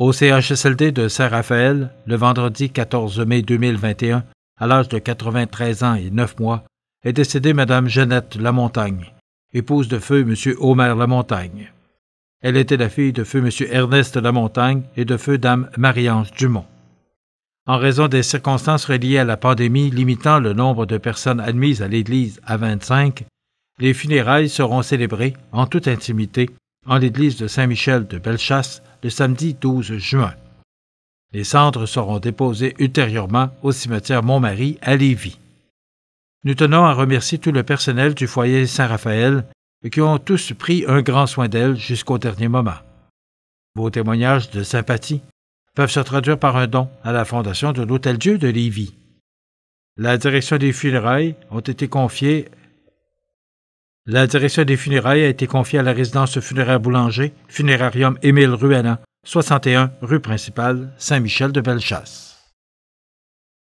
au CHSLD de Saint-Raphaël le vendredi 14 mai 2021, à l'âge de 93 ans et 9 mois, est décédée Mme Jeannette Lamontagne, épouse de feu M. Omer Lamontagne. Elle était la fille de feu M. Ernest Lamontagne et de feu Dame Marie-Ange Dumont. En raison des circonstances reliées à la pandémie limitant le nombre de personnes admises à l'Église à 25, les funérailles seront célébrées en toute intimité en l'église de Saint-Michel de Bellechasse le samedi 12 juin. Les cendres seront déposées ultérieurement au cimetière Mont-Marie, à Lévis. Nous tenons à remercier tout le personnel du foyer Saint-Raphaël qui ont tous pris un grand soin d'elle jusqu'au dernier moment. Vos témoignages de sympathie peuvent se traduire par un don à la fondation de l'Hôtel Dieu de Lévis. La direction des funérailles ont été confiées la direction des funérailles a été confiée à la résidence funéraire Boulanger, funérarium Émile Ruana, 61 rue principale, Saint-Michel de Bellechasse.